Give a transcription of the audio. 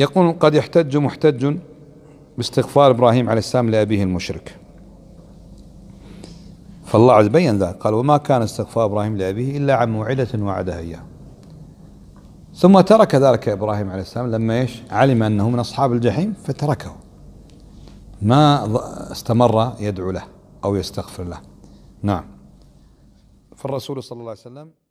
يقول قد يحتج محتج باستغفار إبراهيم عليه السلام لأبيه المشرك فالله عز بين ذلك قال وما كان استغفار إبراهيم لأبيه إلا عن موعدة وعدها إياه ثم ترك ذلك إبراهيم عليه السلام لما إيش علم أنه من أصحاب الجحيم فتركه ما استمر يدعو له أو يستغفر له نعم فالرسول صلى الله عليه وسلم